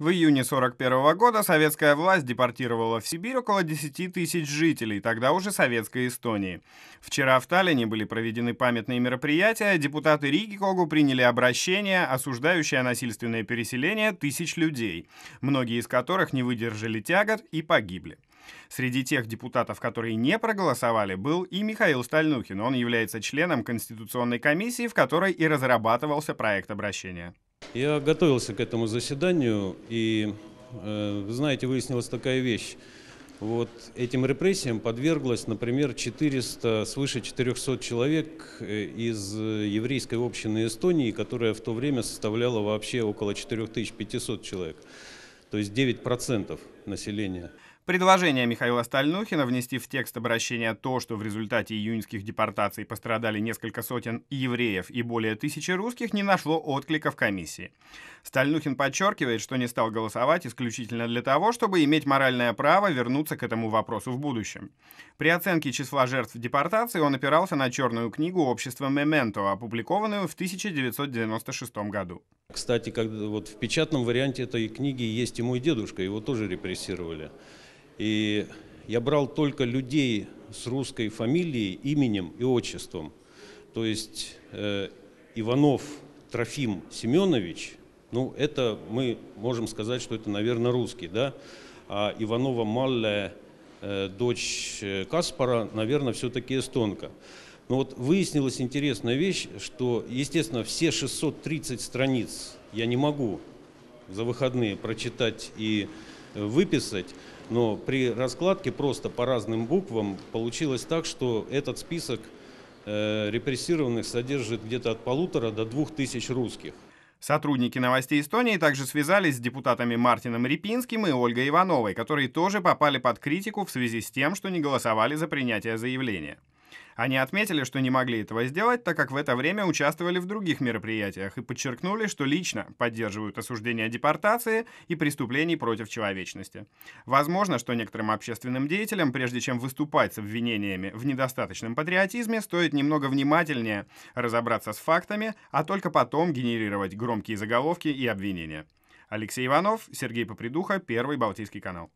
В июне 1941 года советская власть депортировала в Сибирь около 10 тысяч жителей, тогда уже советской Эстонии. Вчера в Таллине были проведены памятные мероприятия, депутаты Риги Когу приняли обращение, осуждающее насильственное переселение тысяч людей, многие из которых не выдержали тягот и погибли. Среди тех депутатов, которые не проголосовали, был и Михаил Стальнухин. Он является членом Конституционной комиссии, в которой и разрабатывался проект обращения. Я готовился к этому заседанию, и, э, вы знаете, выяснилась такая вещь. Вот этим репрессиям подверглось, например, 400, свыше 400 человек э, из э, еврейской общины Эстонии, которая в то время составляла вообще около 4500 человек, то есть 9% населения. Предложение Михаила Стальнухина внести в текст обращения то, что в результате июньских депортаций пострадали несколько сотен евреев и более тысячи русских, не нашло отклика в комиссии. Стальнухин подчеркивает, что не стал голосовать исключительно для того, чтобы иметь моральное право вернуться к этому вопросу в будущем. При оценке числа жертв депортации он опирался на черную книгу общества «Мементо», опубликованную в 1996 году. Кстати, как, вот в печатном варианте этой книги есть и мой дедушка, его тоже репрессировали. И я брал только людей с русской фамилией, именем и отчеством. То есть э, Иванов Трофим Семенович, ну это мы можем сказать, что это, наверное, русский, да? А Иванова Малле, э, дочь э, Каспара, наверное, все-таки эстонка. Но ну, вот выяснилась интересная вещь, что, естественно, все 630 страниц я не могу за выходные прочитать и выписать, но при раскладке просто по разным буквам получилось так, что этот список э, репрессированных содержит где-то от полутора до двух тысяч русских. Сотрудники новостей Эстонии также связались с депутатами Мартином Репинским и Ольгой Ивановой, которые тоже попали под критику в связи с тем, что не голосовали за принятие заявления. Они отметили, что не могли этого сделать, так как в это время участвовали в других мероприятиях и подчеркнули, что лично поддерживают осуждение депортации и преступлений против человечности. Возможно, что некоторым общественным деятелям, прежде чем выступать с обвинениями в недостаточном патриотизме, стоит немного внимательнее разобраться с фактами, а только потом генерировать громкие заголовки и обвинения. Алексей Иванов, Сергей Попридуха, Первый Балтийский канал.